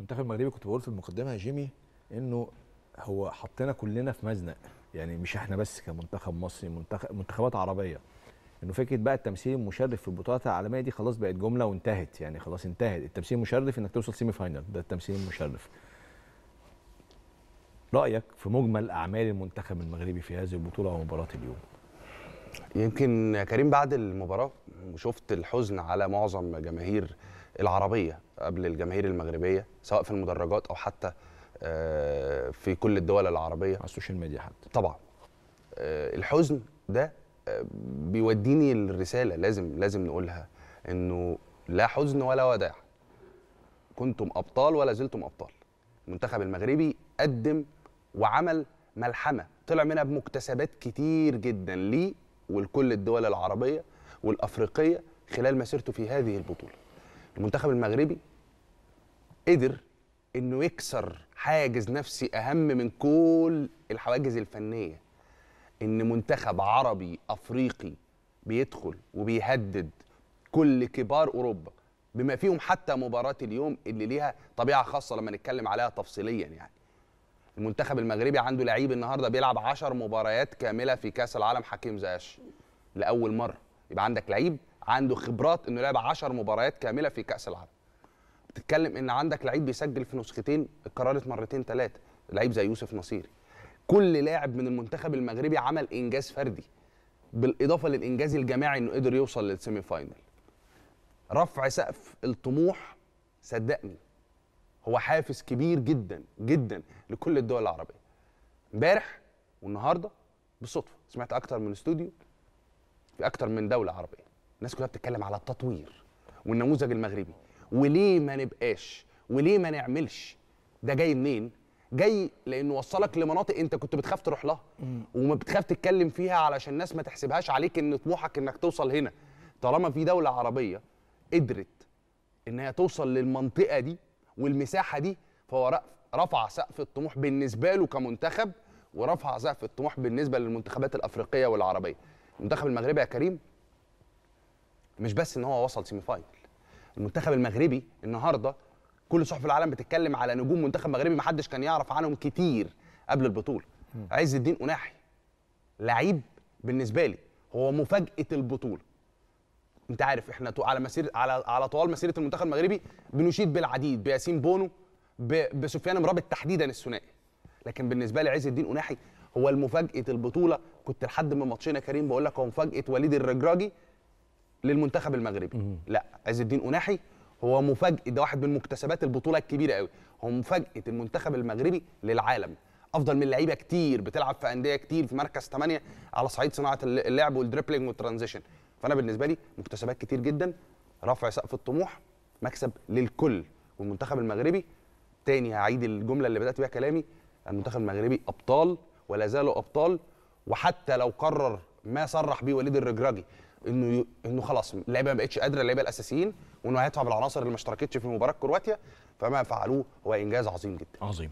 المنتخب المغربي كنت بقول في المقدمه يا جيمي انه هو حطينا كلنا في مزنق يعني مش احنا بس كمنتخب مصري منتخب منتخبات عربيه انه فكره بقى التمثيل المشرف في البطولات العالميه دي خلاص بقت جمله وانتهت يعني خلاص انتهت التمثيل المشرف انك توصل سيمي فاينل ده التمثيل المشرف رايك في مجمل اعمال المنتخب المغربي في هذه البطوله ومباراه اليوم يمكن يا كريم بعد المباراه وشفت الحزن على معظم جماهير العربيه قبل الجماهير المغربيه سواء في المدرجات او حتى آه، في كل الدول العربيه على السوشيال ميديا حتى طبعا آه، الحزن ده آه، بيوديني الرسالة لازم لازم نقولها انه لا حزن ولا وداع كنتم ابطال ولا زلتم ابطال المنتخب المغربي قدم وعمل ملحمه طلع منها بمكتسبات كتير جدا ليه ولكل الدول العربيه والافريقيه خلال مسيرته في هذه البطوله المنتخب المغربي قدر انه يكسر حاجز نفسي اهم من كل الحواجز الفنيه ان منتخب عربي افريقي بيدخل وبيهدد كل كبار اوروبا بما فيهم حتى مباراه اليوم اللي ليها طبيعه خاصه لما نتكلم عليها تفصيليا يعني المنتخب المغربي عنده لعيب النهارده بيلعب 10 مباريات كامله في كاس العالم حكيم زياش لاول مره يبقى عندك لعيب عنده خبرات انه لعب 10 مباريات كامله في كاس العالم بتتكلم ان عندك لعيب بيسجل في نسختين اتكررت مرتين ثلاثه لعيب زي يوسف نصيري كل لاعب من المنتخب المغربي عمل انجاز فردي بالاضافه للانجاز الجماعي انه قدر يوصل للسيمي فاينل رفع سقف الطموح صدقني هو حافز كبير جدا جدا لكل الدول العربيه امبارح والنهارده بالصدفه سمعت اكتر من استوديو في اكتر من دوله عربيه الناس كلها بتتكلم على التطوير والنموذج المغربي وليه ما نبقاش وليه ما نعملش ده جاي منين جاي لانه وصلك لمناطق انت كنت بتخاف تروح لها وما بتخاف تتكلم فيها علشان الناس ما تحسبهاش عليك ان طموحك انك توصل هنا طالما في دوله عربيه قدرت ان هي توصل للمنطقه دي والمساحه دي فهو رفع سقف الطموح بالنسبه له كمنتخب ورفع سقف الطموح بالنسبه للمنتخبات الافريقيه والعربيه المنتخب المغربي يا كريم مش بس ان هو وصل سيمي فاينل المنتخب المغربي النهارده كل صحف العالم بتتكلم على نجوم منتخب مغربي محدش كان يعرف عنهم كتير قبل البطوله عز الدين قناحي لعيب بالنسبه لي هو مفاجاه البطوله انت عارف احنا على مسير على على طوال مسيره المنتخب المغربي بنشيد بالعديد بياسين بونو بسفيان مرابط تحديدا الثنائي لكن بالنسبه لي عز الدين قناحي هو المفاجاه البطوله كنت لحد من ماتشنا كريم بقول لك هو مفاجاه وليد الرجراجي للمنتخب المغربي لا عز الدين أناحي هو مفاجاه ده واحد من مكتسبات البطوله الكبيره قوي هو مفاجاه المنتخب المغربي للعالم افضل من لعيبه كتير بتلعب في انديه كتير في مركز 8 على صعيد صناعه اللعب والدريبلينج والترانزيشن فانا بالنسبه لي مكتسبات كتير جدا رفع سقف الطموح مكسب للكل والمنتخب المغربي تاني هعيد الجمله اللي بدات بيها كلامي المنتخب المغربي ابطال ولا زالوا ابطال وحتى لو قرر ما صرح به وليد الرجراجي انه انه خلاص اللعيبه ما بقتش قادره اللعيبه الاساسيين وانه هيدفع بالعناصر اللي ما اشتركتش في مباراه كرواتيا فما فعلوه هو انجاز عظيم جدا. عظيم.